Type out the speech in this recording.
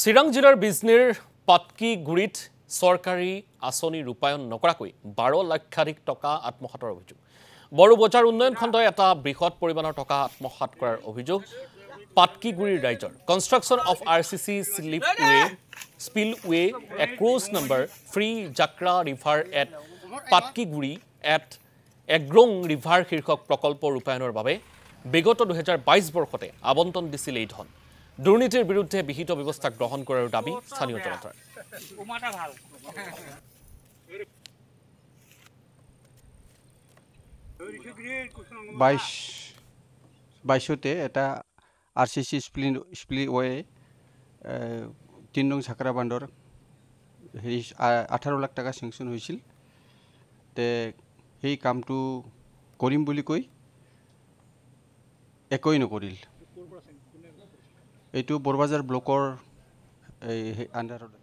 চিৰাং জিলাৰ বিজনীৰ পাটকি গুৰিত চৰকাৰী আঁচনি ৰূপায়ণ নকৰাকৈ বাৰ লাখাধিক টকা আত্মসাতৰ অভিযোগ বড়োবজাৰ উন্নয়ন খণ্ডই এটা বৃহৎ পৰিমাণৰ টকা আত্মসাত কৰাৰ অভিযোগ পাটকিগুৰি ৰাইজৰ construction of R C C slip way spill way across number three Jakra river at Patkiguri at Agrong river শীৰ্ষক প্ৰকল্প ৰূপায়ণৰ বাবে বিগত দুহেজাৰ বাইছ বৰ্ষতে আবণ্টন দিছিল এই ধন দুর্নীতির বিরুদ্ধে বিহিত ব্যবস্থা গ্রহণ করার দাবি স্থানীয় জনতার বাইশতে এটা আর সি সি স্প্লিন স্প্লি ওয়ে তিন নং ঝাঁকড়া বান্ডর হেৰি আঠাৰো লাখ টাকা সেংশন হয়েছিল তে সেই কামটো কৰিম বলি কই একই নকৰিল এইটো বৰবাজাৰ ব্লকৰ এই আণ্ডাৰত